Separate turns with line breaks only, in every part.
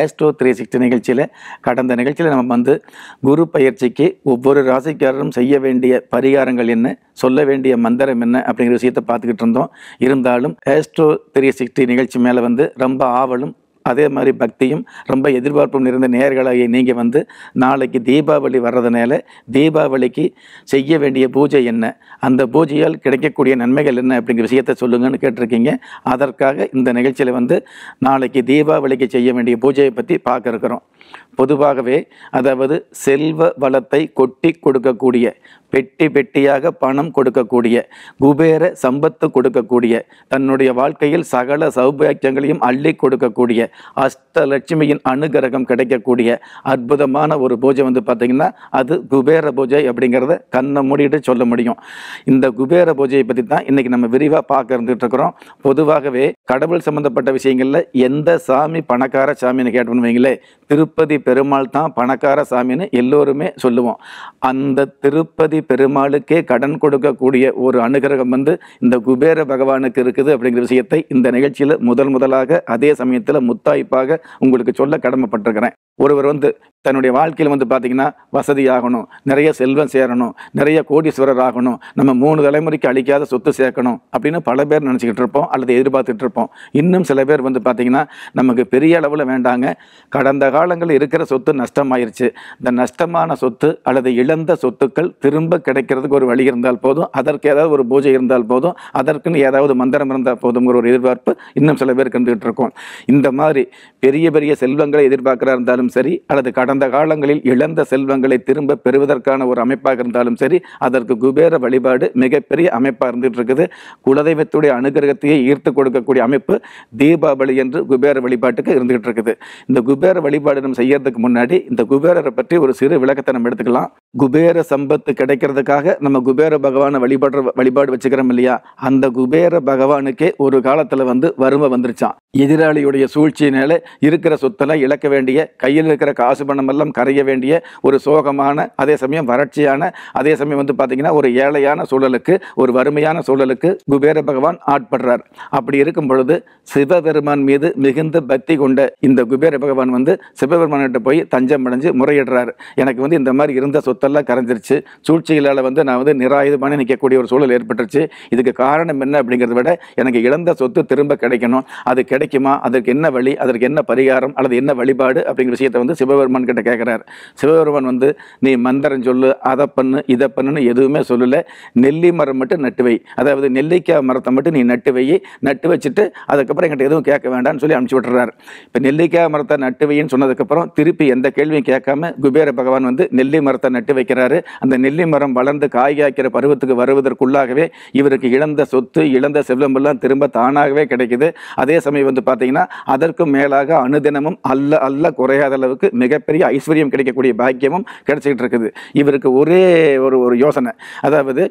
astro three sixty நிகழ்ச்சியில் கடந்த நிகழ்ச்சியில் நம்ம வந்து குரு பயிற்சிக்கு ஒவ்வொரு ராசிக்காரரும் செய்ய வேண்டிய பரிகாரங்கள் என்ன சொல்ல வேண்டிய மந்திரம் என்ன அப்படிங்கிற விஷயத்தை பார்த்துக்கிட்டு இருந்தோம் இருந்தாலும் ஆஸ்ட்ரோ த்ரீ சிக்ஸ்டி நிகழ்ச்சி மேலே வந்து ரொம்ப ஆவலும் அதே மாதிரி பக்தியும் ரொம்ப எதிர்பார்ப்பும் நிறைந்த நேர்களாகி நீங்கள் வந்து நாளைக்கு தீபாவளி வர்றதுனால தீபாவளிக்கு செய்ய வேண்டிய பூஜை என்ன அந்த பூஜையால் கிடைக்கக்கூடிய நன்மைகள் என்ன அப்படிங்கிற விஷயத்தை சொல்லுங்கன்னு கேட்டிருக்கீங்க அதற்காக இந்த நிகழ்ச்சியில் வந்து நாளைக்கு தீபாவளிக்கு செய்ய வேண்டிய பூஜையை பற்றி பார்க்க இருக்கிறோம் பொதுவாகவே அதாவது செல்வ வளத்தை கொட்டி கொடுக்கக்கூடிய பெட்டி பெட்டியாக பணம் கொடுக்கக்கூடிய குபேர சம்பத்து கொடுக்கக்கூடிய தன்னுடைய வாழ்க்கையில் சகல சௌபாக்கியங்களையும் அள்ளி கொடுக்கக்கூடிய அஷ்டலட்சுமியின் அனுகிரகம் கிடைக்கக்கூடிய அற்புதமான ஒரு பூஜை வந்து பார்த்திங்கன்னா அது குபேர பூஜை அப்படிங்கிறத கண்ணை மூடிட்டு சொல்ல முடியும் இந்த குபேர பூஜையை பற்றி தான் இன்றைக்கி நம்ம விரிவாக பார்க்க இருந்துகிட்ருக்குறோம் பொதுவாகவே கடவுள் சம்மந்தப்பட்ட விஷயங்களில் எந்த சாமி பணக்கார சாமின்னு கேட்டோம்னு வைங்களேன் திருப்பதி பெருமாள் தான் பணக்கார சாமின்னு எல்லோருமே சொல்லுவோம் அந்த திருப்பதி பெருமாளுக்கே கடன் கொடுக்கக்கூடிய ஒரு அனுகிரகம் வந்து இந்த குபேர பகவானுக்கு இருக்குது அப்படிங்கிற விஷயத்தை இந்த நிகழ்ச்சியில் முதல் முதலாக அதே சமயத்தில் முத்தாய்ப்பாக உங்களுக்கு சொல்ல கடமைப்பட்டிருக்கிறேன் ஒருவர் வந்து தன்னுடைய வாழ்க்கையில் வந்து பார்த்திங்கன்னா வசதி ஆகணும் நிறைய செல்வம் சேரணும் நிறைய கோடீஸ்வரர் ஆகணும் நம்ம மூணு தலைமுறைக்கு அழிக்காத சொத்து சேர்க்கணும் அப்படின்னு பல பேர் நினச்சிக்கிட்டு இருப்போம் அல்லது எதிர்பார்த்துட்டு இருப்போம் இன்னும் சில பேர் வந்து பார்த்திங்கன்னா நமக்கு பெரிய அளவில் வேண்டாங்க கடந்த காலங்களில் இருக்கிற சொத்து நஷ்டமாயிருச்சு இந்த நஷ்டமான சொத்து அல்லது இழந்த சொத்துக்கள் திரும்ப கிடைக்கிறதுக்கு ஒரு வழி இருந்தால் போதும் அதற்கு ஏதாவது ஒரு பூஜை இருந்தால் போதும் அதற்குன்னு ஏதாவது மந்திரம் இருந்தால் போதுங்கிற ஒரு எதிர்பார்ப்பு இன்னும் சில பேர் கண்டுகிட்டு இருக்கோம் இந்த மாதிரி பெரிய பெரிய செல்வங்களை எதிர்பார்க்குறா இருந்தாலும் இருந்தாலும் சரி அல்லது கடந்த காலங்களில் இழந்த செல்வங்களை திரும்ப பெறுவதற்கான ஒரு அமைப்பாக இருந்தாலும் சரி அதற்கு குபேர வழிபாடு மிகப்பெரிய அமைப்பாக இருந்துகிட்டு இருக்குது குலதெய்வத்துடைய அனுகிரகத்தையே ஈர்த்து கொடுக்கக்கூடிய அமைப்பு தீபாவளி என்று குபேர வழிபாட்டுக்கு இருந்துகிட்டு இருக்குது இந்த குபேர வழிபாடு நம்ம செய்யறதுக்கு முன்னாடி இந்த குபேரரை பற்றி ஒரு சிறு விளக்கத்தை நம்ம எடுத்துக்கலாம் குபேர சம்பத்து கிடைக்கிறதுக்காக நம்ம குபேர பகவானை வழிபாடு வழிபாடு வச்சுக்கிறோம் இல்லையா அந்த குபேர பகவானுக்கே ஒரு காலத்தில் வந்து வறுமை வந்துருச்சான் எதிராளியுடைய சூழ்ச்சியினால இருக்கிற சொத்தெல்லாம் இழக்க வேண்டிய கை கையில் இருக்கிற காசு பணம் எல்லாம் கரைய வேண்டிய ஒரு சோகமான அதே சமயம் வறட்சியான அதே சமயம் வந்து பார்த்திங்கன்னா ஒரு ஏழையான சூழலுக்கு ஒரு வறுமையான சூழலுக்கு குபேர பகவான் ஆட்படுறார் அப்படி இருக்கும் பொழுது சிவபெருமான் மீது மிகுந்த பக்தி கொண்ட இந்த குபேர பகவான் வந்து சிவபெருமான்கிட்ட போய் தஞ்சம் அடைஞ்சு முறையிடுறாரு எனக்கு வந்து இந்த மாதிரி இருந்த சொத்தெல்லாம் கரைஞ்சிருச்சு சூழ்ச்சிகளால் வந்து நான் வந்து நிராயுதமான நிற்கக்கூடிய ஒரு சூழல் ஏற்பட்டுருச்சு இதுக்கு காரணம் என்ன அப்படிங்கிறத விட எனக்கு இழந்த சொத்து திரும்ப கிடைக்கணும் அது கிடைக்குமா அதற்கு என்ன வழி அதற்கு என்ன பரிகாரம் அல்லது என்ன வழிபாடு அப்படிங்கிற விஷயத்தை வந்து சிவபெருமான் கிட்ட கேட்குறாரு சிவபெருமான் வந்து நீ மந்திரம் சொல்லு அதை பண்ணு இதை பண்ணுன்னு எதுவுமே சொல்லலை நெல்லி மரம் மட்டும் நட்டு வை அதாவது நெல்லிக்காய் மரத்தை மட்டும் நீ நட்டு வை நட்டு வச்சுட்டு அதுக்கப்புறம் என்கிட்ட எதுவும் கேட்க வேண்டாம்னு சொல்லி அனுப்பிச்சி விட்டுறாரு இப்போ நெல்லிக்காய் மரத்தை நட்டு வைன்னு சொன்னதுக்கப்புறம் திருப்பி எந்த கேள்வியும் கேட்காம குபேர பகவான் வந்து நெல்லி மரத்தை நட்டு வைக்கிறாரு அந்த நெல்லி மரம் வளர்ந்து காய் காய்க்கிற பருவத்துக்கு வருவதற்குள்ளாகவே இவருக்கு இழந்த சொத்து இழந்த செல்வமெல்லாம் திரும்ப தானாகவே கிடைக்குது அதே சமயம் வந்து பார்த்தீங்கன்னா அதற்கும் மேலாக அனுதினமும் அல்ல அல்ல குறையாது முடியாத அளவுக்கு மிகப்பெரிய ஐஸ்வர்யம் கிடைக்கக்கூடிய பாக்கியமும் கிடைச்சிக்கிட்டு இருக்குது இவருக்கு ஒரே ஒரு ஒரு யோசனை அதாவது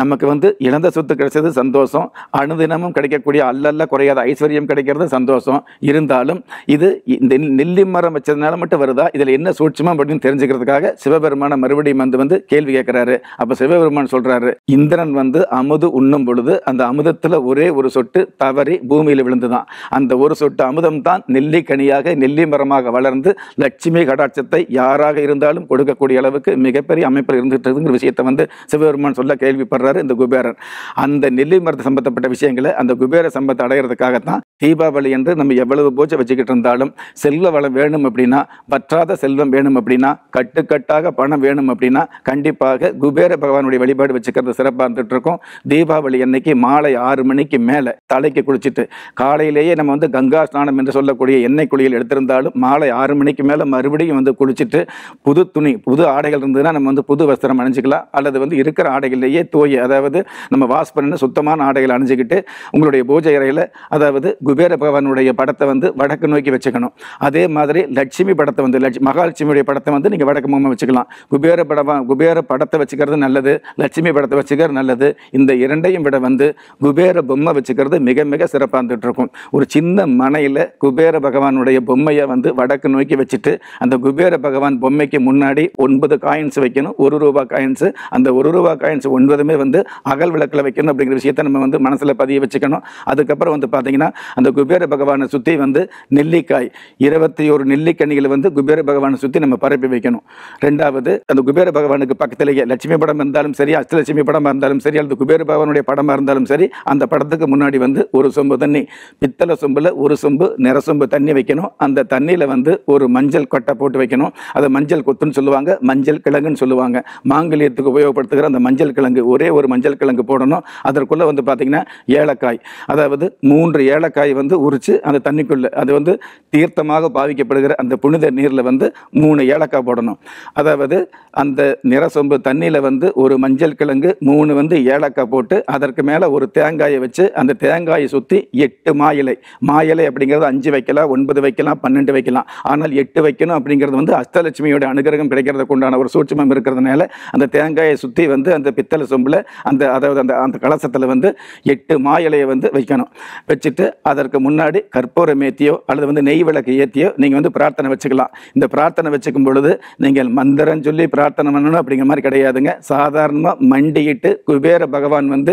நமக்கு வந்து இழந்த சொத்து கிடைச்சது சந்தோஷம் அனுதினமும் கிடைக்கக்கூடிய அல்லல்ல குறையாத ஐஸ்வர்யம் கிடைக்கிறது சந்தோஷம் இருந்தாலும் இது இந்த நெல்லி மரம் வச்சதுனால மட்டும் வருதா இதில் என்ன சூட்சமாக அப்படின்னு தெரிஞ்சுக்கிறதுக்காக சிவபெருமான மறுபடியும் வந்து வந்து கேள்வி கேட்குறாரு அப்போ சிவபெருமான் சொல்கிறாரு இந்திரன் வந்து அமுது உண்ணும் பொழுது அந்த அமுதத்தில் ஒரே ஒரு சொட்டு தவறி பூமியில் விழுந்துதான் அந்த ஒரு சொட்டு அமுதம் தான் நெல்லிக்கனியாக நெல்லி மரமாக வளர்ந்து இருந்து லட்சுமி கடாட்சத்தை யாராக இருந்தாலும் கொடுக்கக்கூடிய அளவுக்கு மிகப்பெரிய அமைப்பில் இருந்துட்டுங்கிற விஷயத்தை வந்து சிவபெருமான் சொல்ல கேள்விப்படுறாரு இந்த குபேரர் அந்த நெல்லி மரத்து சம்பந்தப்பட்ட விஷயங்களை அந்த குபேர சம்பத்தை அடையிறதுக்காகத்தான் தீபாவளி என்று நம்ம எவ்வளவு பூஜை வச்சுக்கிட்டு இருந்தாலும் செல்வ வளம் வேணும் அப்படின்னா பற்றாத செல்வம் வேணும் அப்படின்னா கட்டுக்கட்டாக பணம் வேணும் அப்படின்னா கண்டிப்பாக குபேர பகவானுடைய வழிபாடு வச்சுக்கிறது சிறப்பாக இருந்துட்டு இருக்கும் தீபாவளி அன்னைக்கு மாலை ஆறு மணிக்கு மேலே தலைக்கு குளிச்சுட்டு காலையிலேயே நம்ம வந்து கங்கா ஸ்நானம் என்று சொல்லக்கூடிய எண்ணெய் குளியல் எடுத்திருந்தாலும் மாலை ஆறு மணிக்கு மேலே மறுபடியும் வந்து குளிச்சுட்டு புது துணி புது ஆடைகள் இருந்ததுன்னா நம்ம வந்து புது வஸ்திரம் அணிஞ்சிக்கலாம் அல்லது வந்து இருக்கிற ஆடைகள்லேயே தோய் அதாவது நம்ம வாஷ் பண்ணின சுத்தமான ஆடைகள் அணிஞ்சிக்கிட்டு உங்களுடைய பூஜை அறையில் அதாவது குபேர பகவானுடைய படத்தை வந்து வடக்கு நோக்கி வச்சுக்கணும் அதே மாதிரி லட்சுமி படத்தை வந்து லட்சு மகாலட்சுமியுடைய படத்தை வந்து நீங்கள் வடக்கு முகமாக வச்சுக்கலாம் குபேர படம் குபேர படத்தை வச்சுக்கிறது நல்லது லட்சுமி படத்தை வச்சுக்கிறது நல்லது இந்த இரண்டையும் விட வந்து குபேர பொம்மை வச்சுக்கிறது மிக மிக சிறப்பாக இருந்துகிட்ருக்கும் ஒரு சின்ன மனையில் குபேர பகவானுடைய பொம்மையை வந்து வடக்கு நோக்கி பொறுக்கி வச்சுட்டு அந்த குபேர பகவான் பொம்மைக்கு முன்னாடி ஒன்பது காயின்ஸ் வைக்கணும் ஒரு ரூபா காயின்ஸு அந்த ஒரு ரூபா காயின்ஸ் ஒன்பதுமே வந்து அகல் விளக்கில் வைக்கணும் அப்படிங்கிற விஷயத்த நம்ம வந்து மனசில் பதிய வச்சுக்கணும் அதுக்கப்புறம் வந்து பார்த்தீங்கன்னா அந்த குபேர பகவானை சுற்றி வந்து நெல்லிக்காய் இருபத்தி ஒரு நெல்லிக்கனிகளை வந்து குபேர பகவானை சுற்றி நம்ம பரப்பி வைக்கணும் ரெண்டாவது அந்த குபேர பகவானுக்கு பக்கத்திலேயே லட்சுமி படம் இருந்தாலும் சரி அஷ்டலட்சுமி படமாக இருந்தாலும் சரி அல்லது குபேர பகவானுடைய படமாக இருந்தாலும் சரி அந்த படத்துக்கு முன்னாடி வந்து ஒரு சொம்பு தண்ணி பித்தளை சொம்பில் ஒரு சொம்பு நிற சொம்பு தண்ணி வைக்கணும் அந்த தண்ணியில் வந்து ஒரு ஒரு மஞ்சள் கொட்டை போட்டு வைக்கணும் அதை மஞ்சள் கொத்துன்னு சொல்லுவாங்க மஞ்சள் கிழங்குன்னு சொல்லுவாங்க மாங்கல்யத்துக்கு உபயோகப்படுத்துகிற அந்த மஞ்சள் கிழங்கு ஒரே ஒரு மஞ்சள் கிழங்கு போடணும் அதற்குள்ளே வந்து பார்த்திங்கன்னா ஏலக்காய் அதாவது மூன்று ஏலக்காய் வந்து உரித்து அந்த தண்ணிக்குள்ளே அது வந்து தீர்த்தமாக பாவிக்கப்படுகிற அந்த புனித நீரில் வந்து மூணு ஏலக்காய் போடணும் அதாவது அந்த நிறசொம்பு தண்ணியில் வந்து ஒரு மஞ்சள் கிழங்கு மூணு வந்து ஏலக்காய் போட்டு அதற்கு மேலே ஒரு தேங்காயை வச்சு அந்த தேங்காயை சுற்றி எட்டு மாயிலை மாயிலை அப்படிங்கிறது அஞ்சு வைக்கலாம் ஒன்பது வைக்கலாம் பன்னெண்டு வைக்கலாம் ஆனால் மேல் எட்டு வைக்கணும் அப்படிங்கிறது வந்து அஷ்டலட்சுமியோட அனுகிரகம் கிடைக்கிறதுக்கு உண்டான ஒரு சூட்சமம் இருக்கிறதுனால அந்த தேங்காயை சுற்றி வந்து அந்த பித்தளை சொம்பில் அந்த அதாவது அந்த அந்த கலசத்தில் வந்து எட்டு மா இலையை வந்து வைக்கணும் வச்சுட்டு அதற்கு முன்னாடி கற்பூரம் ஏற்றியோ அல்லது வந்து நெய் விளக்கு ஏற்றியோ நீங்கள் வந்து பிரார்த்தனை வச்சுக்கலாம் இந்த பிரார்த்தனை வச்சுக்கும் பொழுது நீங்கள் மந்திரம் சொல்லி பிரார்த்தனை பண்ணணும் அப்படிங்கிற மாதிரி கிடையாதுங்க சாதாரணமாக மண்டியிட்டு குபேர பகவான் வந்து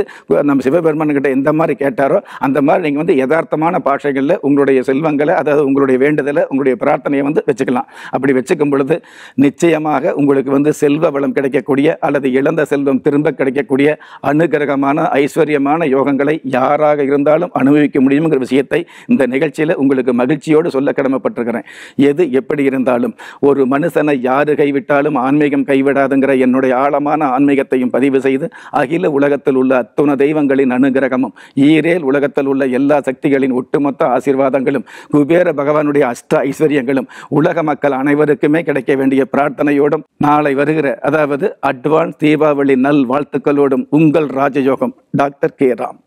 நம்ம சிவபெருமான்கிட்ட எந்த மாதிரி கேட்டாரோ அந்த மாதிரி நீங்கள் வந்து யதார்த்தமான பாஷைகளில் உங்களுடைய செல்வங்களை அதாவது உங்களுடைய வேண்டுதலை உங்களுடைய பிரார்த்தனையை நீங்கள் வந்து வச்சுக்கலாம் அப்படி வச்சுக்கும் பொழுது நிச்சயமாக உங்களுக்கு வந்து செல்வ வளம் கிடைக்கக்கூடிய அல்லது இழந்த செல்வம் திரும்ப கிடைக்கக்கூடிய அனுகிரகமான ஐஸ்வர்யமான யோகங்களை யாராக இருந்தாலும் அனுபவிக்க முடியுங்கிற விஷயத்தை இந்த நிகழ்ச்சியில் உங்களுக்கு மகிழ்ச்சியோடு சொல்ல கடமைப்பட்டிருக்கிறேன் எது எப்படி இருந்தாலும் ஒரு மனுஷனை யாரு கைவிட்டாலும் ஆன்மீகம் கைவிடாதுங்கிற என்னுடைய ஆழமான ஆன்மீகத்தையும் பதிவு செய்து அகில உலகத்தில் உள்ள அத்துண தெய்வங்களின் அனுகிரகமும் ஈரேல் உலகத்தில் உள்ள எல்லா சக்திகளின் ஒட்டுமொத்த ஆசீர்வாதங்களும் குபேர பகவானுடைய அஷ்ட ஐஸ்வர்யங்களும் வேண்டும் உலக மக்கள் அனைவருக்குமே கிடைக்க வேண்டிய பிரார்த்தனையோடும் நாளை வருகிற அதாவது அட்வான்ஸ் தீபாவளி நல் வாழ்த்துக்களோடும் உங்கள் ராஜயோகம் டாக்டர் கே ராம்